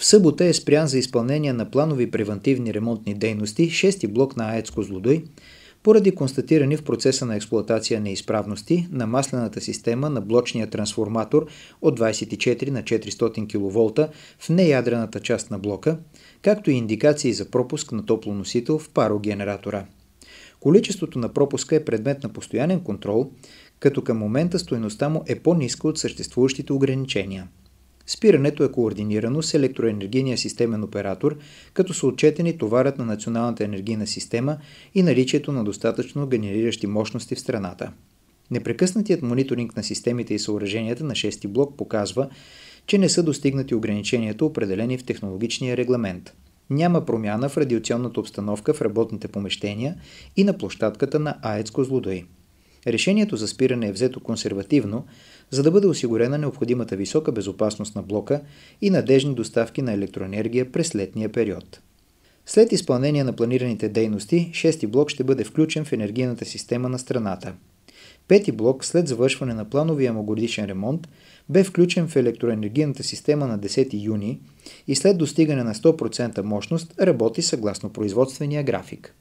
В събота е спрян за изпълнение на планови превентивни ремонтни дейности 6-ти блок на АЕЦ Козлодой, поради констатирани в процеса на експлоатация неизправности на маслената система на блочния трансформатор от 24 на 400 кВ в неядрената част на блока, както и индикации за пропуск на топлоносител в парогенератора. Количеството на пропуска е предмет на постоянен контрол, като към момента стоеността му е по-ниска от съществуващите ограничения – Спирането е координирано с електроенергийния системен оператор, като са отчетени товарът на националната енергийна система и наличието на достатъчно генериращи мощности в страната. Непрекъснатият мониторинг на системите и съоръженията на 6 блок показва, че не са достигнати ограниченията, определени в технологичния регламент. Няма промяна в радиационната обстановка в работните помещения и на площадката на АЕЦ Козлодой. Решението за спиране е взето консервативно, за да бъде осигурена необходимата висока безопасност на блока и надежни доставки на електроенергия през летния период. След изпълнение на планираните дейности, шести блок ще бъде включен в енергийната система на страната. Пети блок, след завършване на плановия му годишен ремонт, бе включен в електроенергийната система на 10 юни и след достигане на 100% мощност работи съгласно производствения график.